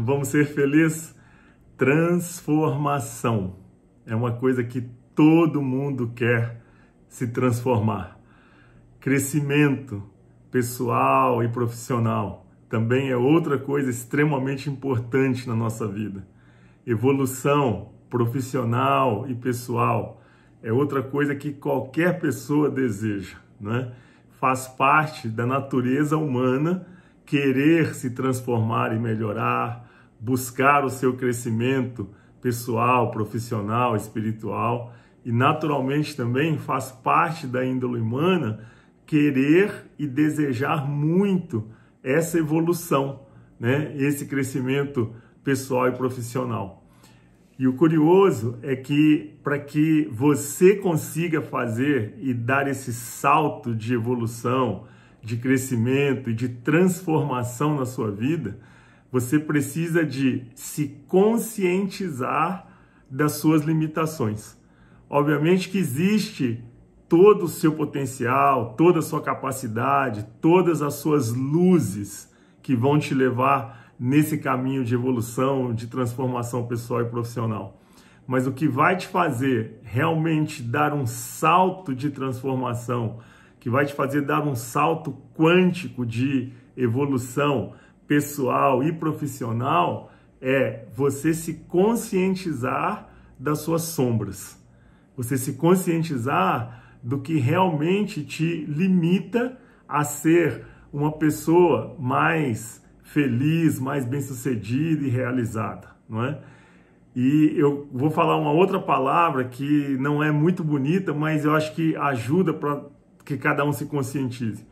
Vamos ser felizes? Transformação é uma coisa que todo mundo quer se transformar. Crescimento pessoal e profissional também é outra coisa extremamente importante na nossa vida. Evolução profissional e pessoal é outra coisa que qualquer pessoa deseja, né? Faz parte da natureza humana querer se transformar e melhorar, buscar o seu crescimento pessoal, profissional, espiritual e naturalmente também faz parte da índole humana querer e desejar muito essa evolução, né? Esse crescimento pessoal e profissional. E o curioso é que para que você consiga fazer e dar esse salto de evolução, de crescimento e de transformação na sua vida, você precisa de se conscientizar das suas limitações. Obviamente que existe todo o seu potencial, toda a sua capacidade, todas as suas luzes que vão te levar nesse caminho de evolução, de transformação pessoal e profissional. Mas o que vai te fazer realmente dar um salto de transformação, que vai te fazer dar um salto quântico de evolução pessoal e profissional é você se conscientizar das suas sombras. Você se conscientizar do que realmente te limita a ser uma pessoa mais feliz, mais bem-sucedida e realizada, não é? E eu vou falar uma outra palavra que não é muito bonita, mas eu acho que ajuda para que cada um se conscientize.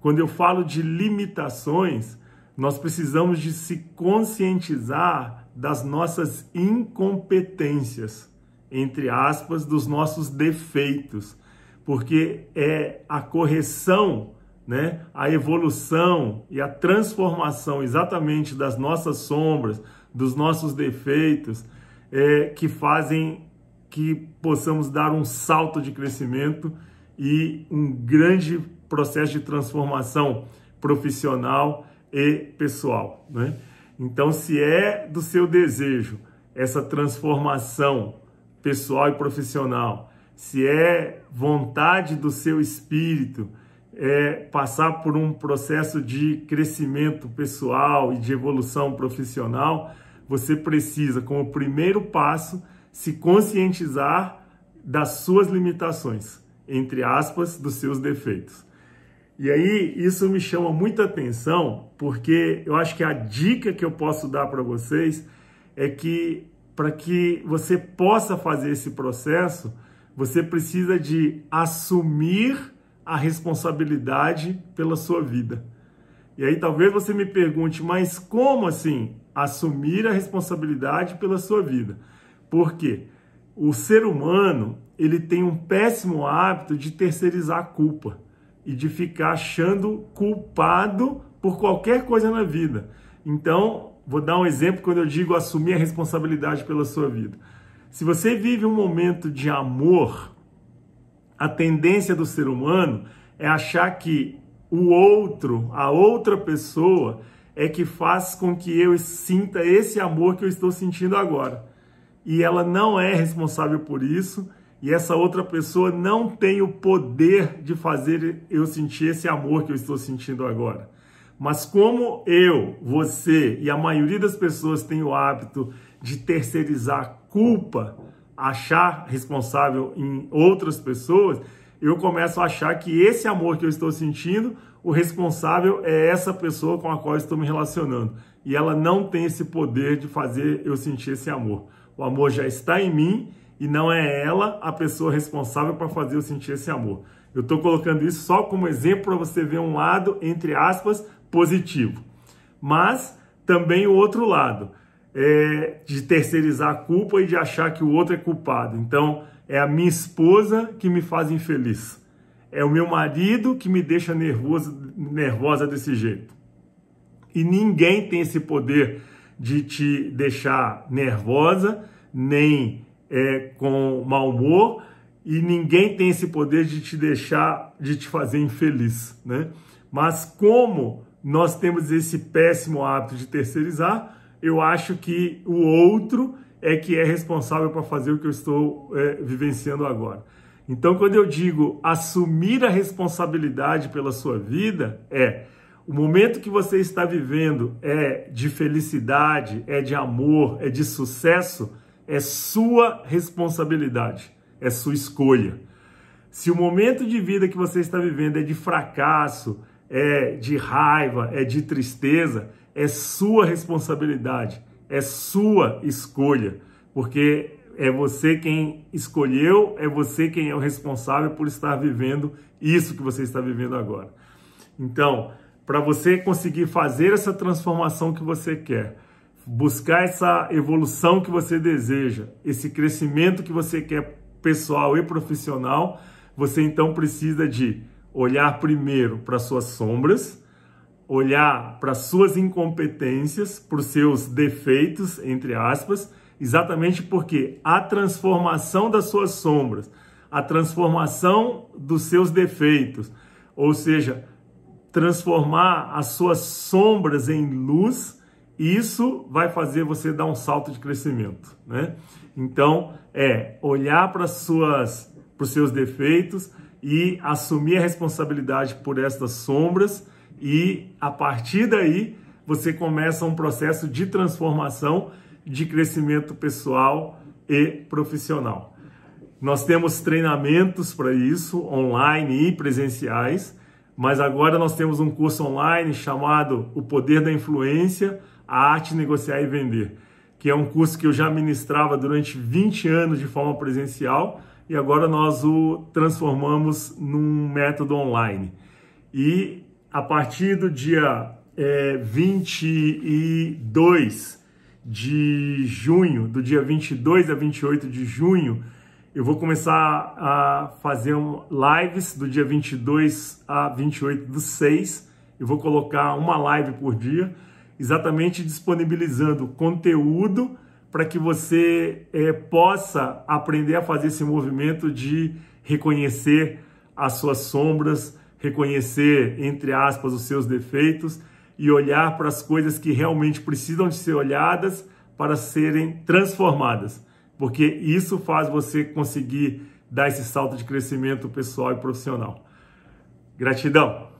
Quando eu falo de limitações, nós precisamos de se conscientizar das nossas incompetências, entre aspas, dos nossos defeitos, porque é a correção, né, a evolução e a transformação exatamente das nossas sombras, dos nossos defeitos, é, que fazem que possamos dar um salto de crescimento e um grande processo de transformação profissional e pessoal. Né? Então, se é do seu desejo essa transformação pessoal e profissional, se é vontade do seu espírito é, passar por um processo de crescimento pessoal e de evolução profissional, você precisa, como primeiro passo, se conscientizar das suas limitações entre aspas, dos seus defeitos. E aí isso me chama muita atenção, porque eu acho que a dica que eu posso dar para vocês é que para que você possa fazer esse processo, você precisa de assumir a responsabilidade pela sua vida. E aí talvez você me pergunte, mas como assim assumir a responsabilidade pela sua vida? Porque o ser humano, ele tem um péssimo hábito de terceirizar a culpa e de ficar achando culpado por qualquer coisa na vida. Então, vou dar um exemplo quando eu digo assumir a responsabilidade pela sua vida. Se você vive um momento de amor, a tendência do ser humano é achar que o outro, a outra pessoa, é que faz com que eu sinta esse amor que eu estou sentindo agora. E ela não é responsável por isso, e essa outra pessoa não tem o poder de fazer eu sentir esse amor que eu estou sentindo agora. Mas como eu, você e a maioria das pessoas tem o hábito de terceirizar culpa, achar responsável em outras pessoas, eu começo a achar que esse amor que eu estou sentindo, o responsável é essa pessoa com a qual estou me relacionando. E ela não tem esse poder de fazer eu sentir esse amor. O amor já está em mim e não é ela a pessoa responsável para fazer eu sentir esse amor. Eu estou colocando isso só como exemplo para você ver um lado, entre aspas, positivo. Mas também o outro lado, é de terceirizar a culpa e de achar que o outro é culpado. Então, é a minha esposa que me faz infeliz. É o meu marido que me deixa nervoso, nervosa desse jeito. E ninguém tem esse poder de te deixar nervosa, nem é, com mau humor e ninguém tem esse poder de te deixar, de te fazer infeliz, né? Mas como nós temos esse péssimo hábito de terceirizar, eu acho que o outro é que é responsável para fazer o que eu estou é, vivenciando agora. Então, quando eu digo assumir a responsabilidade pela sua vida, é o momento que você está vivendo é de felicidade, é de amor, é de sucesso é sua responsabilidade, é sua escolha. Se o momento de vida que você está vivendo é de fracasso, é de raiva, é de tristeza, é sua responsabilidade, é sua escolha, porque é você quem escolheu, é você quem é o responsável por estar vivendo isso que você está vivendo agora. Então, para você conseguir fazer essa transformação que você quer, buscar essa evolução que você deseja, esse crescimento que você quer pessoal e profissional, você então precisa de olhar primeiro para suas sombras, olhar para suas incompetências, para os seus defeitos, entre aspas, exatamente porque a transformação das suas sombras, a transformação dos seus defeitos, ou seja, transformar as suas sombras em luz isso vai fazer você dar um salto de crescimento, né? Então, é olhar para suas para os seus defeitos e assumir a responsabilidade por estas sombras e a partir daí você começa um processo de transformação, de crescimento pessoal e profissional. Nós temos treinamentos para isso, online e presenciais, mas agora nós temos um curso online chamado O Poder da Influência, a Arte Negociar e Vender, que é um curso que eu já ministrava durante 20 anos de forma presencial e agora nós o transformamos num método online. E a partir do dia é, eh, 22 de junho, do dia 22 a 28 de junho, eu vou começar a fazer um lives do dia 22 a 28 do 6. Eu vou colocar uma live por dia exatamente disponibilizando conteúdo para que você é, possa aprender a fazer esse movimento de reconhecer as suas sombras, reconhecer, entre aspas, os seus defeitos e olhar para as coisas que realmente precisam de ser olhadas para serem transformadas, porque isso faz você conseguir dar esse salto de crescimento pessoal e profissional. Gratidão!